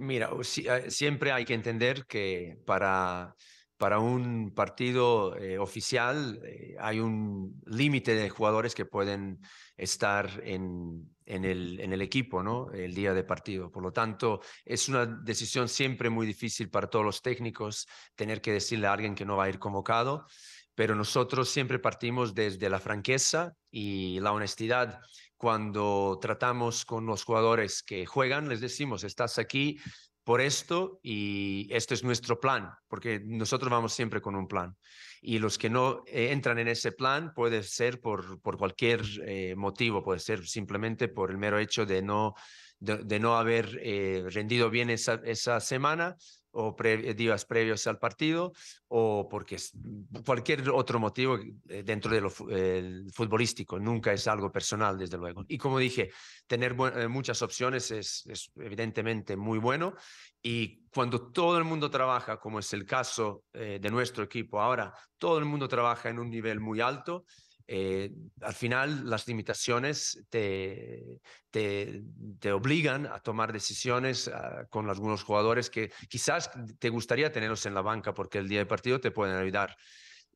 Mira, eh, siempre hay que entender que para, para un partido eh, oficial eh, hay un límite de jugadores que pueden estar en, en, el, en el equipo ¿no? el día de partido. Por lo tanto, es una decisión siempre muy difícil para todos los técnicos tener que decirle a alguien que no va a ir convocado, pero nosotros siempre partimos desde la franqueza y la honestidad cuando tratamos con los jugadores que juegan, les decimos, estás aquí por esto y esto es nuestro plan, porque nosotros vamos siempre con un plan. Y los que no eh, entran en ese plan puede ser por, por cualquier eh, motivo, puede ser simplemente por el mero hecho de no de, no haber eh, rendido bien esa, esa semana o días previos al partido o porque mm, cualquier otro motivo eh, dentro de lo eh, futbolístico, nunca es algo personal, desde luego. Y como dije, tener muchas opciones es, evidentemente muy bueno y cuando todo el mundo trabaja, como es el caso de nuestro equipo ahora, todo el mundo trabaja en un nivel muy alto, eh, al final las limitaciones te, te, obligan a tomar decisiones ah, con algunos jugadores que quizás te gustaría tenerlos en la banca porque el día de partido te pueden ayudar.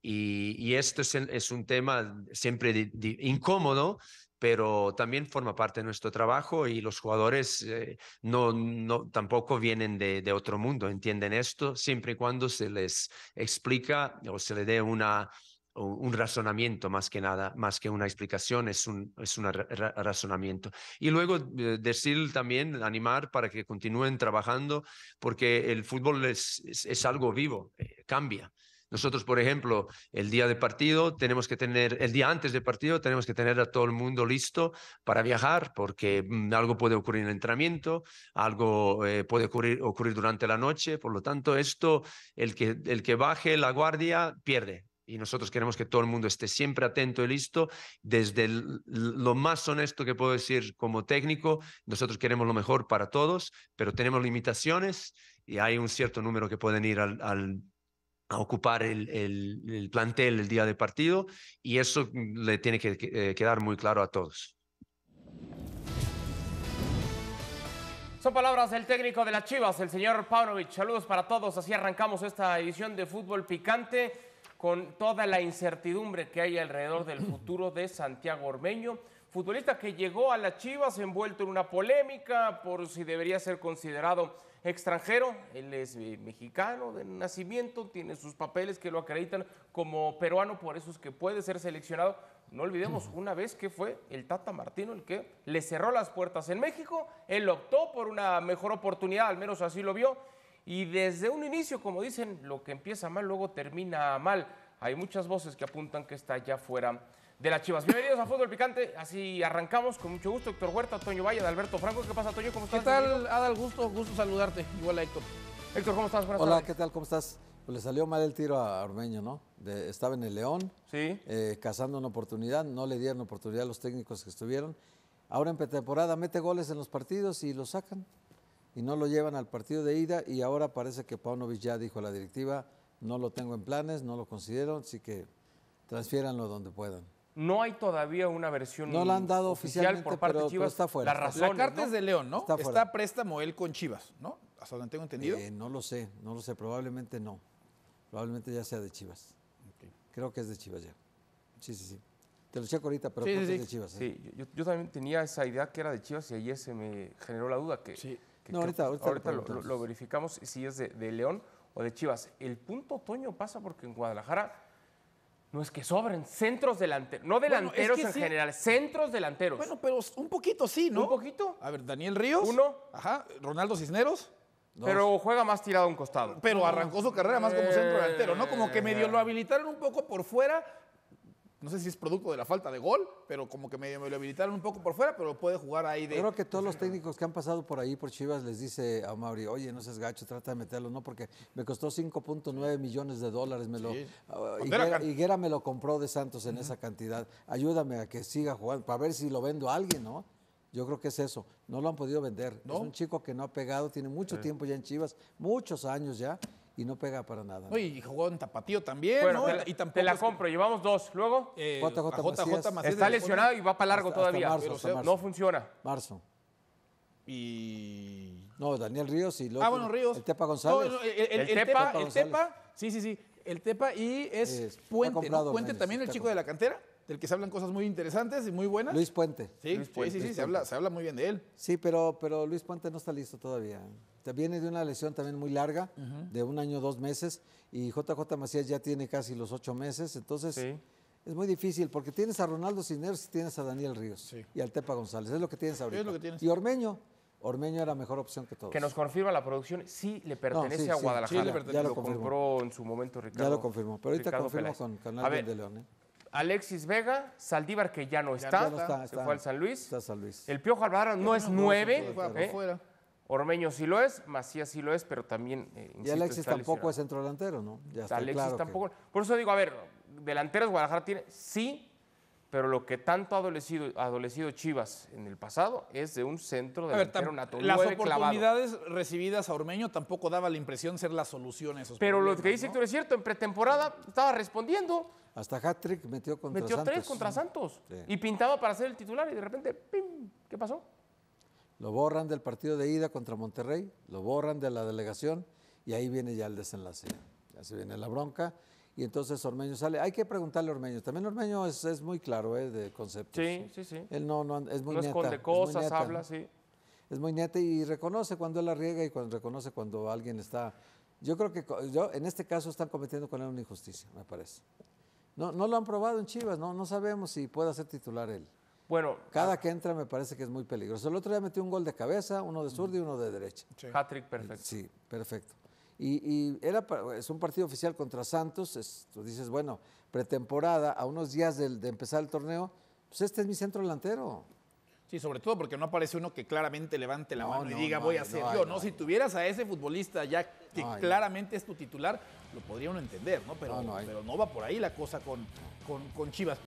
Y, esto es, un tema siempre incómodo, pero también forma parte de nuestro trabajo y los jugadores eh, no, no, tampoco vienen de, de, otro mundo, entienden esto siempre y cuando se les explica o se les dé una, un razonamiento más que nada, más que una explicación, es un, es un razonamiento. Y luego eh, decir también, animar para que continúen trabajando, porque el fútbol es, algo vivo, eh, cambia. Nosotros, por ejemplo, el día de partido tenemos que tener, el día antes del partido tenemos que tener a todo el mundo listo para viajar, porque mm, algo puede ocurrir en el entrenamiento, algo eh, puede ocurrir, ocurrir durante la noche, por lo tanto, esto, el que, el que baje la guardia pierde, y nosotros queremos que todo el mundo esté siempre atento y listo. Desde lo más honesto que puedo decir como técnico, nosotros queremos lo mejor para todos, pero tenemos limitaciones y hay un cierto número que pueden ir al, a ocupar el, plantel el día de partido y eso mm, le tiene que, eh, quedar muy claro a todos. Son palabras del técnico de las Chivas, el señor Paunovic. Saludos para todos. Así arrancamos esta edición de Fútbol Picante con toda la incertidumbre que hay alrededor del futuro de Santiago Ormeño, futbolista que llegó a las Chivas envuelto en una polémica por si debería ser considerado extranjero. Él es eh, mexicano de nacimiento, tiene sus papeles que lo acreditan como peruano, por eso es que puede ser seleccionado. No olvidemos una vez que fue el Tata Martino el que le cerró las puertas en México, él optó por una mejor oportunidad, al menos así lo vio, y desde un inicio, como dicen, lo que empieza mal luego termina mal. Hay muchas voces que apuntan que está ya fuera de las Chivas. Bienvenidos a Fútbol Picante, así arrancamos con mucho gusto. Héctor Huerta, Toño Valle, Alberto Franco, ¿qué pasa, Toño? ¿Cómo estás? ¿Qué tal, Adal? Gusto, gusto saludarte. Igual a Héctor. Héctor, ¿cómo estás? Hola, ¿qué tal? ¿Cómo estás? Pues le salió mal el tiro a Ormeño, ¿no? estaba en el León, sí. Eh, cazando una oportunidad, no le dieron oportunidad a los técnicos que estuvieron. Ahora en pretemporada mete goles en los partidos y los sacan y no lo llevan al partido de ida y ahora parece que Paunovic ya dijo a la directiva, no lo tengo en planes, no lo considero, así que transfiéranlo donde puedan. No hay todavía una versión no la han dado oficial por parte de Chivas. está fuera. La, razón, la carta es de León, ¿no? Está, préstamo él con Chivas, ¿no? Hasta donde tengo entendido. Eh, no lo sé, no lo sé, probablemente no. Probablemente ya sea de Chivas. Creo que es de Chivas ya. Sí, sí, sí. Te lo checo ahorita, pero creo que es de Chivas. ¿eh? Sí, yo, también tenía esa idea que era de Chivas y ahí se me generó la duda que ahorita, lo, verificamos y verificamos si es de, León o de Chivas. El punto otoño pasa porque en Guadalajara no es que sobren centros delanteros, no delanteros en general, centros delanteros. Bueno, pero un poquito sí, ¿no? Un poquito. A ver, Daniel Ríos. Uno. Ajá, Ronaldo Cisneros. Pero juega más tirado a un costado. Pero arrancó su carrera más como centro delantero, ¿no? Como que eh, medio lo habilitaron un poco por fuera, no sé si es producto de la falta de gol, pero como que medio me lo habilitaron un poco por fuera, pero puede jugar ahí de. Creo que todos los pues, técnicos que han pasado por ahí por Chivas les dice a Mauri, oye, no seas gacho, trata de meterlo, ¿no? Porque me costó 5.9 millones de dólares. Me lo, ah, Higuera, me lo compró de Santos en esa cantidad. Ayúdame a que siga jugando, para ver si lo vendo a alguien, ¿no? Yo creo que es eso. No lo han podido vender. Es un chico que no ha pegado, tiene mucho tiempo ya en Chivas, muchos años ya, y no pega para nada. y jugó en Tapatío también, Te la, y tampoco la compro, llevamos dos. Luego, JJ, eh, está lesionado y va para largo todavía. No funciona. Marzo. Y. No, Daniel Ríos y luego. Ah, Ríos. El Tepa González. el, Tepa, el Tepa, sí, sí, sí. El Tepa y es, Puente. Puente también, el chico de la cantera del que se hablan cosas muy interesantes y muy buenas. Luis Puente. Sí, sí, sí, se, habla, muy bien de él. Sí, pero, pero Luis Puente no está listo todavía viene de una lesión también muy larga, de un año, dos meses, y JJ Macías ya tiene casi los ocho meses, entonces es muy difícil, porque tienes a Ronaldo Cisneros y tienes a Daniel Ríos y al Tepa González, es lo que tienes ahorita. Y Ormeño. Ormeño era mejor opción que todos. Que nos confirma la producción, sí le pertenece a Guadalajara. Sí, Ya, lo, compró en su momento Ricardo. Ya lo confirmó, pero ahorita confirmo con, Canal de León. ¿eh? Alexis Vega, Saldívar que ya no está, se fue al San Luis. El Piojo Alvarado no, es nueve, Ormeño sí lo es, Macías sí lo es, pero también. Eh, y Alexis tampoco es centro delantero, ¿no? Alexis tampoco. Por eso digo, a ver, delanteros Guadalajara tiene, sí, pero lo que tanto ha adolecido, adolecido Chivas en el pasado es de un centro delantero natural. Las oportunidades recibidas a Ormeño tampoco daba la impresión de ser la solución a esos Pero lo que dice ¿no? es cierto, en pretemporada estaba respondiendo. Hasta hat metió contra Santos. Metió tres contra Santos. Y pintaba para ser el titular y de repente, ¡pim! ¿Qué pasó? lo borran del partido de ida contra Monterrey, lo borran de la delegación y ahí viene ya el desenlace. Ya se viene la bronca y entonces Ormeño sale. Hay que preguntarle a Ormeño. También Ormeño es, muy claro ¿eh? de concepto. Sí, sí, sí. Él no, no es muy no neta, esconde cosas, muy neta, habla, sí. Es muy neta y reconoce cuando él la y cuando, reconoce cuando alguien está... Yo creo que yo, en este caso están cometiendo con él una injusticia, me parece. No, no lo han probado en Chivas, no, no sabemos si puede ser titular él cada ah, que entra me parece que es muy peligroso. El otro día metió un gol de cabeza, uno de zurdo y uno de derecha. Patrick, eh, perfecto. Sí, perfecto. Y, era, es un partido oficial contra Santos. tú dices, bueno, pretemporada, a unos días de, empezar el torneo, pues este es mi centro delantero. Sí, sobre todo porque no aparece uno que claramente levante la mano y diga, voy a ser yo. No, si tuvieras a ese futbolista ya que claramente es tu titular, lo podría uno entender, ¿no? Pero no, pero no va por ahí la cosa con, con, con Chivas.